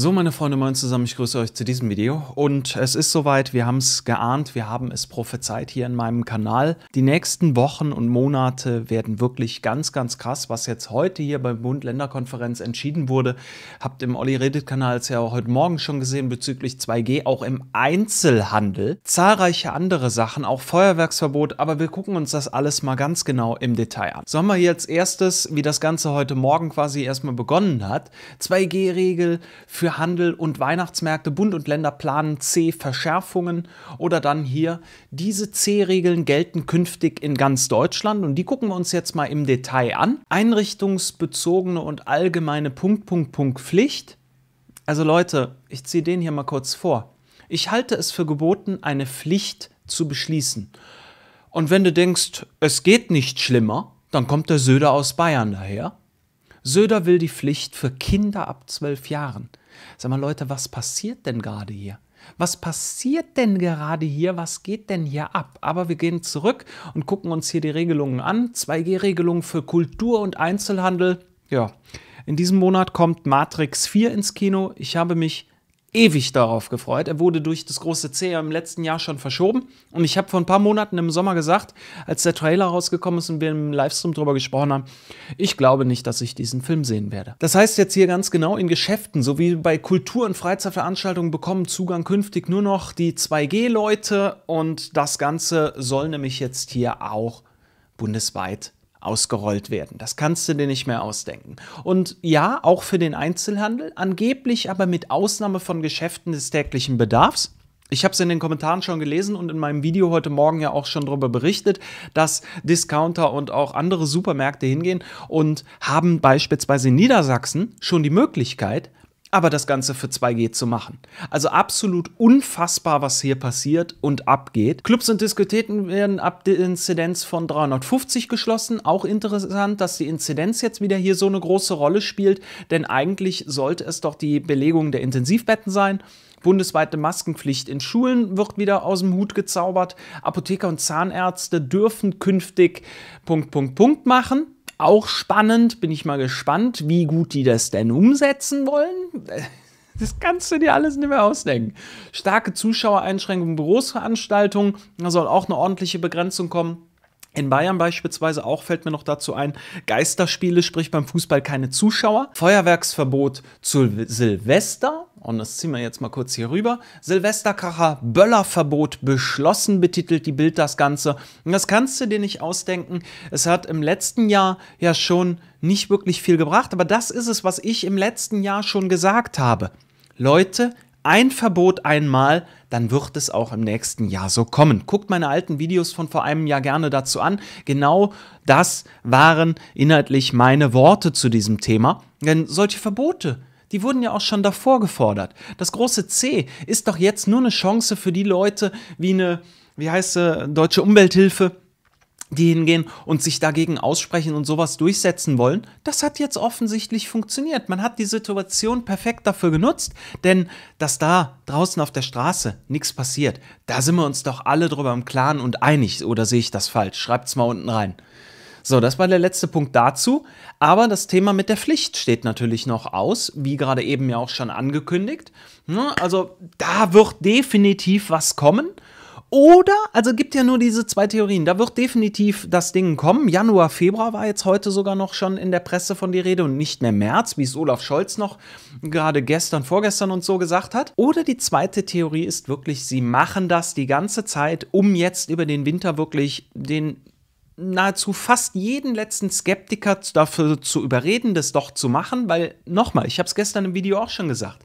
So, meine Freunde, moin zusammen, ich grüße euch zu diesem Video. Und es ist soweit, wir haben es geahnt, wir haben es prophezeit hier in meinem Kanal. Die nächsten Wochen und Monate werden wirklich ganz, ganz krass. Was jetzt heute hier bei Bund-Länder-Konferenz entschieden wurde, habt im Olli Redet-Kanal ja auch heute Morgen schon gesehen bezüglich 2G, auch im Einzelhandel. Zahlreiche andere Sachen, auch Feuerwerksverbot, aber wir gucken uns das alles mal ganz genau im Detail an. So haben wir hier als erstes, wie das Ganze heute Morgen quasi erstmal begonnen hat, 2G-Regel für für Handel und Weihnachtsmärkte. Bund und Länder planen C-Verschärfungen oder dann hier, diese C-Regeln gelten künftig in ganz Deutschland und die gucken wir uns jetzt mal im Detail an. Einrichtungsbezogene und allgemeine Punkt, Punkt, Punkt Pflicht. Also Leute, ich ziehe den hier mal kurz vor. Ich halte es für geboten, eine Pflicht zu beschließen. Und wenn du denkst, es geht nicht schlimmer, dann kommt der Söder aus Bayern daher. Söder will die Pflicht für Kinder ab zwölf Jahren. Sag mal, Leute, was passiert denn gerade hier? Was passiert denn gerade hier? Was geht denn hier ab? Aber wir gehen zurück und gucken uns hier die Regelungen an. 2 g regelungen für Kultur und Einzelhandel. Ja, in diesem Monat kommt Matrix 4 ins Kino. Ich habe mich ewig darauf gefreut. Er wurde durch das große C im letzten Jahr schon verschoben. Und ich habe vor ein paar Monaten im Sommer gesagt, als der Trailer rausgekommen ist und wir im Livestream darüber gesprochen haben, ich glaube nicht, dass ich diesen Film sehen werde. Das heißt jetzt hier ganz genau, in Geschäften sowie bei Kultur- und Freizeitveranstaltungen bekommen Zugang künftig nur noch die 2G-Leute und das Ganze soll nämlich jetzt hier auch bundesweit ausgerollt werden. Das kannst du dir nicht mehr ausdenken. Und ja, auch für den Einzelhandel, angeblich aber mit Ausnahme von Geschäften des täglichen Bedarfs. Ich habe es in den Kommentaren schon gelesen und in meinem Video heute Morgen ja auch schon darüber berichtet, dass Discounter und auch andere Supermärkte hingehen und haben beispielsweise in Niedersachsen schon die Möglichkeit, aber das Ganze für 2G zu machen. Also absolut unfassbar, was hier passiert und abgeht. Clubs und Diskotheken werden ab der Inzidenz von 350 geschlossen. Auch interessant, dass die Inzidenz jetzt wieder hier so eine große Rolle spielt, denn eigentlich sollte es doch die Belegung der Intensivbetten sein. Bundesweite Maskenpflicht in Schulen wird wieder aus dem Hut gezaubert. Apotheker und Zahnärzte dürfen künftig Punkt, Punkt, Punkt machen. Auch spannend, bin ich mal gespannt, wie gut die das denn umsetzen wollen. Das kannst du dir alles nicht mehr ausdenken. Starke Zuschauereinschränkungen, büros da soll auch eine ordentliche Begrenzung kommen. In Bayern beispielsweise auch fällt mir noch dazu ein, Geisterspiele, sprich beim Fußball keine Zuschauer, Feuerwerksverbot zu Silvester, und das ziehen wir jetzt mal kurz hier rüber. Silvesterkracher, Böllerverbot beschlossen, betitelt die Bild das Ganze. Und das kannst du dir nicht ausdenken. Es hat im letzten Jahr ja schon nicht wirklich viel gebracht, aber das ist es, was ich im letzten Jahr schon gesagt habe. Leute, ein Verbot einmal, dann wird es auch im nächsten Jahr so kommen. Guckt meine alten Videos von vor einem Jahr gerne dazu an. Genau das waren inhaltlich meine Worte zu diesem Thema. Denn solche Verbote, die wurden ja auch schon davor gefordert. Das große C ist doch jetzt nur eine Chance für die Leute wie eine, wie heißt sie, Deutsche Umwelthilfe, die hingehen und sich dagegen aussprechen und sowas durchsetzen wollen, das hat jetzt offensichtlich funktioniert. Man hat die Situation perfekt dafür genutzt, denn dass da draußen auf der Straße nichts passiert, da sind wir uns doch alle drüber im Klaren und einig, oder sehe ich das falsch? Schreibt es mal unten rein. So, das war der letzte Punkt dazu. Aber das Thema mit der Pflicht steht natürlich noch aus, wie gerade eben ja auch schon angekündigt. Ne, also da wird definitiv was kommen. Oder, also gibt ja nur diese zwei Theorien. Da wird definitiv das Ding kommen. Januar, Februar war jetzt heute sogar noch schon in der Presse von die Rede und nicht mehr März, wie es Olaf Scholz noch gerade gestern, vorgestern und so gesagt hat. Oder die zweite Theorie ist wirklich, sie machen das die ganze Zeit, um jetzt über den Winter wirklich den nahezu fast jeden letzten Skeptiker dafür zu überreden, das doch zu machen, weil nochmal, ich habe es gestern im Video auch schon gesagt,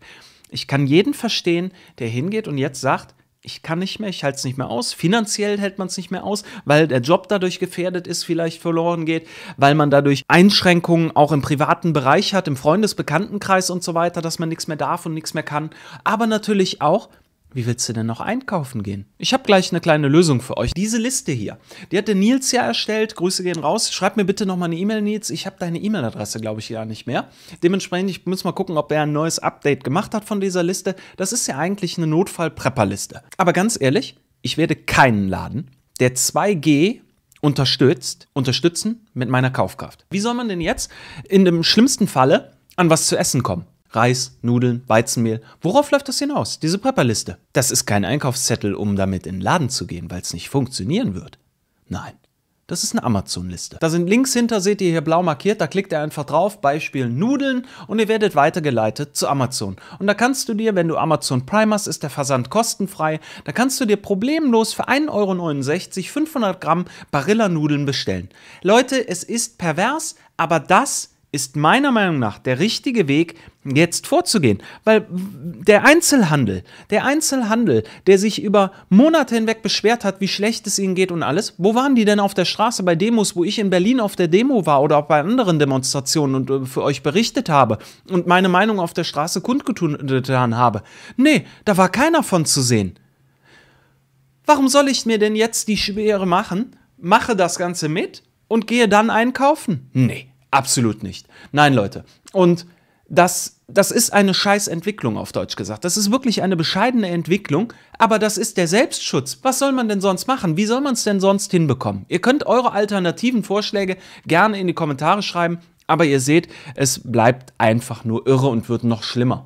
ich kann jeden verstehen, der hingeht und jetzt sagt, ich kann nicht mehr, ich halte es nicht mehr aus. Finanziell hält man es nicht mehr aus, weil der Job dadurch gefährdet ist, vielleicht verloren geht, weil man dadurch Einschränkungen auch im privaten Bereich hat, im Freundesbekanntenkreis und so weiter, dass man nichts mehr darf und nichts mehr kann. Aber natürlich auch, wie willst du denn noch einkaufen gehen? Ich habe gleich eine kleine Lösung für euch. Diese Liste hier, die hat der Nils ja erstellt. Grüße gehen raus. Schreib mir bitte nochmal eine E-Mail, Nils. Ich habe deine E-Mail-Adresse, glaube ich, ja nicht mehr. Dementsprechend, ich muss mal gucken, ob er ein neues Update gemacht hat von dieser Liste. Das ist ja eigentlich eine Notfall-Prepper-Liste. Aber ganz ehrlich, ich werde keinen Laden, der 2G unterstützt, unterstützen mit meiner Kaufkraft. Wie soll man denn jetzt in dem schlimmsten Falle an was zu essen kommen? Reis, Nudeln, Weizenmehl. Worauf läuft das hinaus, diese Prepperliste? Das ist kein Einkaufszettel, um damit in den Laden zu gehen, weil es nicht funktionieren wird. Nein, das ist eine Amazon-Liste. Da sind Links hinter, seht ihr hier blau markiert, da klickt ihr einfach drauf, Beispiel Nudeln und ihr werdet weitergeleitet zu Amazon. Und da kannst du dir, wenn du Amazon Prime hast, ist der Versand kostenfrei, da kannst du dir problemlos für 1,69 Euro 500 Gramm Barilla-Nudeln bestellen. Leute, es ist pervers, aber das ist meiner Meinung nach der richtige Weg, jetzt vorzugehen. Weil der Einzelhandel, der Einzelhandel, der sich über Monate hinweg beschwert hat, wie schlecht es ihnen geht und alles, wo waren die denn auf der Straße bei Demos, wo ich in Berlin auf der Demo war oder auch bei anderen Demonstrationen und äh, für euch berichtet habe und meine Meinung auf der Straße kundgetan habe? Nee, da war keiner von zu sehen. Warum soll ich mir denn jetzt die Schwere machen, mache das Ganze mit und gehe dann einkaufen? Nee, absolut nicht. Nein, Leute. Und das, das ist eine Scheißentwicklung auf Deutsch gesagt. Das ist wirklich eine bescheidene Entwicklung, aber das ist der Selbstschutz. Was soll man denn sonst machen? Wie soll man es denn sonst hinbekommen? Ihr könnt eure alternativen Vorschläge gerne in die Kommentare schreiben, aber ihr seht, es bleibt einfach nur irre und wird noch schlimmer.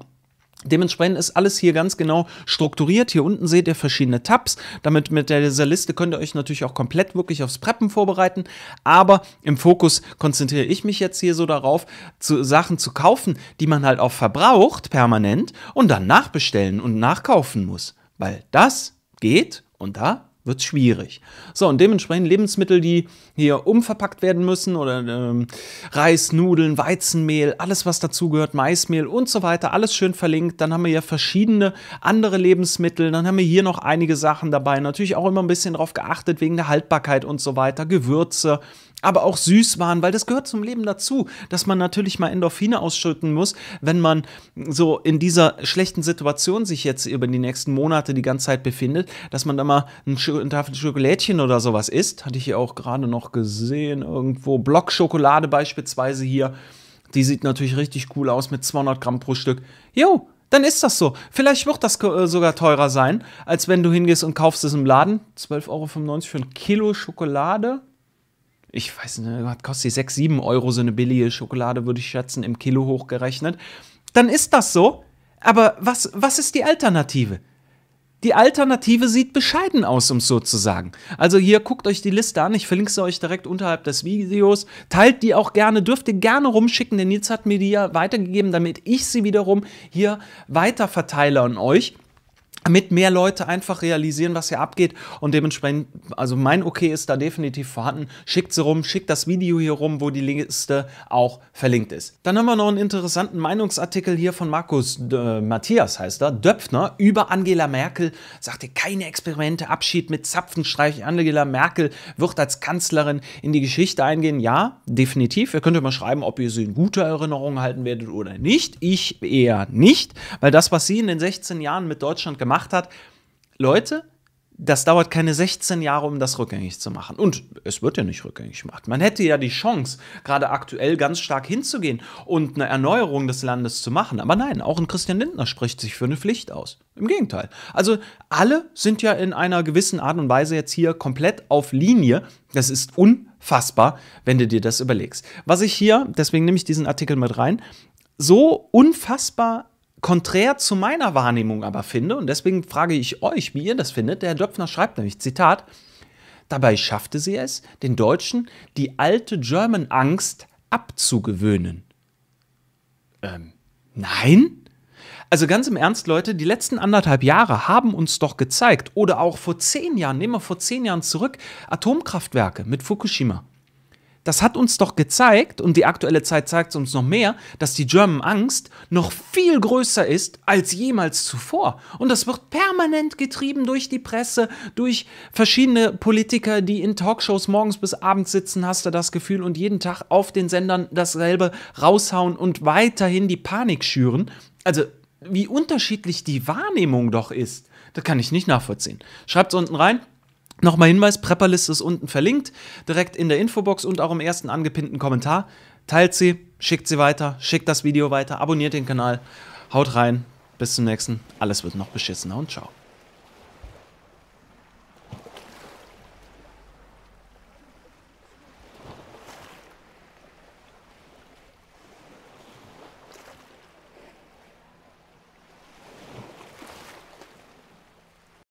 Dementsprechend ist alles hier ganz genau strukturiert. Hier unten seht ihr verschiedene Tabs. Damit mit dieser Liste könnt ihr euch natürlich auch komplett wirklich aufs Preppen vorbereiten. Aber im Fokus konzentriere ich mich jetzt hier so darauf, zu, Sachen zu kaufen, die man halt auch verbraucht permanent und dann nachbestellen und nachkaufen muss. Weil das geht und da wird es schwierig. So, und dementsprechend Lebensmittel, die hier umverpackt werden müssen oder ähm, Reis, Nudeln, Weizenmehl, alles was dazugehört, Maismehl und so weiter, alles schön verlinkt. Dann haben wir ja verschiedene andere Lebensmittel, dann haben wir hier noch einige Sachen dabei. Natürlich auch immer ein bisschen darauf geachtet wegen der Haltbarkeit und so weiter, Gewürze aber auch süß waren, weil das gehört zum Leben dazu, dass man natürlich mal Endorphine ausschütten muss, wenn man so in dieser schlechten Situation sich jetzt über die nächsten Monate die ganze Zeit befindet, dass man da mal eine Tafel Schokolädchen oder sowas isst. Hatte ich hier auch gerade noch gesehen, irgendwo Blockschokolade beispielsweise hier. Die sieht natürlich richtig cool aus mit 200 Gramm pro Stück. Jo, dann ist das so. Vielleicht wird das äh, sogar teurer sein, als wenn du hingehst und kaufst es im Laden. 12,95 Euro für ein Kilo Schokolade ich weiß nicht, was kostet die 6, 7 Euro so eine billige Schokolade, würde ich schätzen, im Kilo hochgerechnet, dann ist das so. Aber was, was ist die Alternative? Die Alternative sieht bescheiden aus, um es so zu sagen. Also hier guckt euch die Liste an, ich verlinke sie euch direkt unterhalb des Videos. Teilt die auch gerne, dürft ihr gerne rumschicken, denn Nils hat mir die ja weitergegeben, damit ich sie wiederum hier weiter verteile an euch damit mehr Leute einfach realisieren, was hier abgeht und dementsprechend, also mein Okay ist da definitiv vorhanden. Schickt sie rum, schickt das Video hier rum, wo die Liste auch verlinkt ist. Dann haben wir noch einen interessanten Meinungsartikel hier von Markus äh, Matthias, heißt er, Döpfner, über Angela Merkel, sagte keine Experimente, Abschied mit Zapfenstreich, Angela Merkel wird als Kanzlerin in die Geschichte eingehen. Ja, definitiv. Ihr könnt mal schreiben, ob ihr sie in guter Erinnerung halten werdet oder nicht. Ich eher nicht, weil das, was sie in den 16 Jahren mit Deutschland gemacht gemacht hat. Leute, das dauert keine 16 Jahre, um das rückgängig zu machen. Und es wird ja nicht rückgängig gemacht. Man hätte ja die Chance, gerade aktuell ganz stark hinzugehen und eine Erneuerung des Landes zu machen. Aber nein, auch ein Christian Lindner spricht sich für eine Pflicht aus. Im Gegenteil. Also alle sind ja in einer gewissen Art und Weise jetzt hier komplett auf Linie. Das ist unfassbar, wenn du dir das überlegst. Was ich hier, deswegen nehme ich diesen Artikel mit rein, so unfassbar konträr zu meiner Wahrnehmung aber finde, und deswegen frage ich euch, wie ihr das findet, der Herr Döpfner schreibt nämlich, Zitat, dabei schaffte sie es, den Deutschen die alte German-Angst abzugewöhnen. Ähm, nein? Also ganz im Ernst, Leute, die letzten anderthalb Jahre haben uns doch gezeigt, oder auch vor zehn Jahren, nehmen wir vor zehn Jahren zurück, Atomkraftwerke mit Fukushima das hat uns doch gezeigt, und die aktuelle Zeit zeigt es uns noch mehr, dass die German Angst noch viel größer ist als jemals zuvor. Und das wird permanent getrieben durch die Presse, durch verschiedene Politiker, die in Talkshows morgens bis abends sitzen, hast du das Gefühl, und jeden Tag auf den Sendern dasselbe raushauen und weiterhin die Panik schüren. Also, wie unterschiedlich die Wahrnehmung doch ist, das kann ich nicht nachvollziehen. Schreibt es unten rein. Nochmal Hinweis: Prepperliste ist unten verlinkt, direkt in der Infobox und auch im ersten angepinnten Kommentar. Teilt sie, schickt sie weiter, schickt das Video weiter, abonniert den Kanal, haut rein. Bis zum nächsten. Alles wird noch beschissener und ciao.